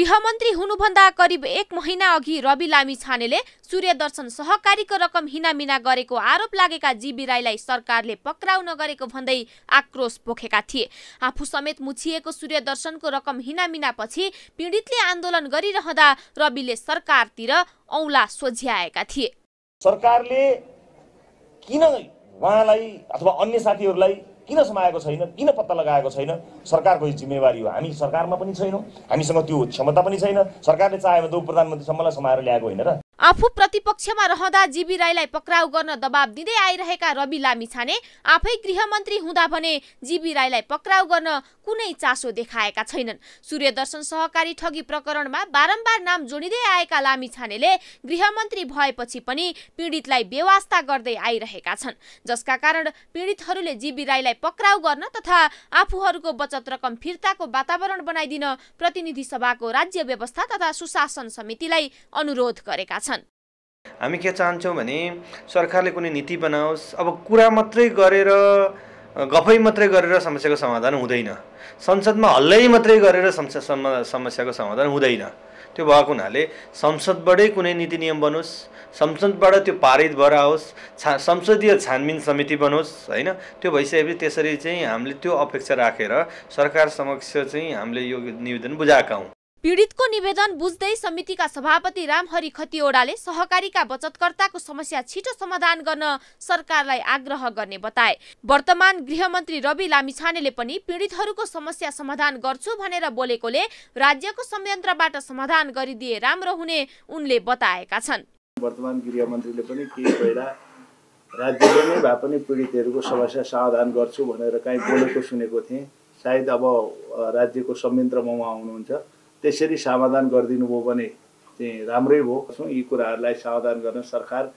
गृहमन्त्री हुनुभन्दा करिब एक महिना अघि रवि लामी छानेले सूर्यदर्शन सहकारीको रकम हिनामिना गरेको आरोप लागेका जीबी राईलाई सरकारले पक्राउ नगरेको भन्दै आक्रोश पोखेका थिए आफू समेत मुछिएको सूर्यदर्शनको रकम हिनामिनापछि पीडितले आन्दोलन गरिरहँदा रविले सरकारतिर औला सोझ्याएका थिए सरकारले किन उहाँलाई अथवा अन्य साथीहरूलाई किन समाएको छैन किन पत्ता लगाएको छैन सरकारको जिम्मेवारी हो हामी सरकारमा पनि छैनौँ हामीसँग त्यो क्षमता पनि छैन सरकारले चाहे भने त उप प्रधानमन्त्रीसम्मलाई समाएर ल्याएको होइन र आफू प्रतिपक्षमा रहँदा जीबी राईलाई पक्राउ गर्न दबाब दिँदै आइरहेका रवि लामिछाने आफै गृहमन्त्री हुँदा भने जीबी राईलाई पक्राउ गर्न कुनै चासो देखाएका छैनन् सूर्यदर्शन सहकारी ठगी प्रकरणमा बारम्बार नाम जोडिँदै आएका लामिछानेले गृहमन्त्री भएपछि पनि पीडितलाई व्यवस्था गर्दै आइरहेका छन् जसका कारण पीडितहरूले जीबी राईलाई पक्राउ गर्न तथा आफूहरूको बचत रकम फिर्ताको वातावरण बनाइदिन प्रतिनिधि सभाको राज्य व्यवस्था तथा सुशासन समितिलाई अनुरोध गरेका छन् छन् हामी के चाहन्छौँ भने सरकारले कुनै नीति बनाओस् अब कुरा मात्रै गरेर गफै मात्रै गरेर समस्याको समाधान हुँदैन संसदमा हल्लै मात्रै गरेर समस्या समस्याको समाधान हुँदैन त्यो भएको हुनाले संसदबाटै कुनै नीति नियम बनोस् संसदबाट त्यो पारित भएर आओस् छा संसदीय छानबिन समिति बनोस् होइन त्यो भइसकेपछि त्यसरी चाहिँ हामीले त्यो अपेक्षा राखेर सरकार समक्ष चाहिँ हामीले यो निवेदन बुझाएका हौँ पीडितको निवेदन बुझ्दै समितिका सभापति रामहरि खतिवड़ाले सहकारीका बचतकर्ताको समस्या छिटो समाधान गर्न सरकारलाई आग्रह गर्ने बताए वर्तमान गृहमन्त्री रवि लामिछानेले पनि पीडितहरूको समस्या समाधान गर्छु भनेर बोलेकोले राज्यको संयन्त्रबाट समाधान गरिदिए राम्रो हुने उनले बताएका छन् वर्तमान गृहमन्त्रीले पनि केही पहिला राज्यले नै भए पनि पीडितहरूको समस्या समाधान गर्छु भनेर काहीँ बोलेको सुनेको थिएँ सायद अब राज्यको संयन्त्रमा उहाँ आउनुहुन्छ त्यसरी समाधान गरिदिनु भयो भने चाहिँ राम्रै भयो यी कुराहरूलाई समाधान गर्न सरकार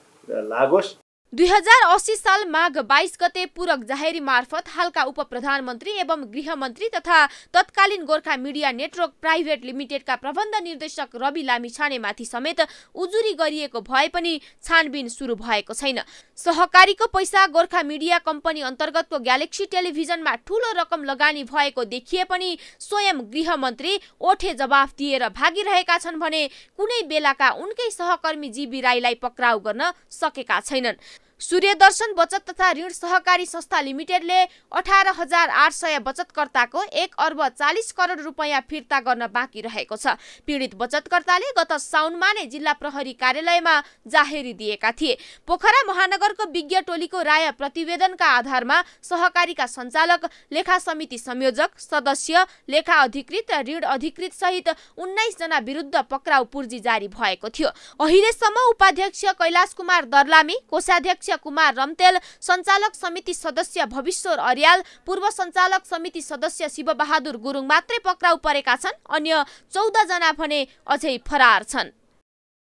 लागोस् दुई हजार असी साल माघ बाइस गते पूरक जाहेरी मार्फत हालका उप प्रधानमन्त्री एवं गृहमन्त्री तथा तत्कालीन गोर्खा मिडिया नेटवर्क प्राइभेट लिमिटेडका प्रबन्ध निर्देशक रवि लामी छानेमाथि समेत उजुरी गरिएको भए पनि छानबिन सुरु भएको छैन सहकारीको पैसा गोर्खा मिडिया कम्पनी अन्तर्गतको ग्यालेक्सी टेलिभिजनमा ठूलो रकम लगानी भएको देखिए पनि स्वयं गृहमन्त्री ओठे जवाफ दिएर भागिरहेका छन् भने कुनै बेलाका उनकै सहकर्मी जीवी राईलाई पक्राउ गर्न सकेका छैनन् सूर्यदर्शन बचत तथा ऋण सहकारी संस्था लिमिटेडले अठार हजार आठ सय बचतकर्ताको एक अर्ब चालिस करोड रुपियाँ फिर्ता गर्न बाँकी रहेको छ पीडित बचतकर्ताले गत साउनमा नै जिल्ला प्रहरी कार्यालयमा जाहेरी दिएका थिए पोखरा महानगरको विज्ञ टोलीको राय प्रतिवेदनका आधारमा सहकारीका सञ्चालक लेखा समिति संयोजक सदस्य लेखा अधिकृत ऋण अधिकृत सहित उन्नाइसजना विरुद्ध पक्राउ पूर्जी जारी भएको थियो अहिलेसम्म उपाध्यक्ष कैलाश कुमार दर्लामी कोषाध्यक्ष कुमार रम्तेल सञ्चालक समिति सदस्य भविश्वर अर्याल पूर्व सञ्चालक समिति सदस्य शिवबहादुर गुरुङ मात्रै पक्राउ परेका छन् अन्य चौधजना भने अझै फरार छन्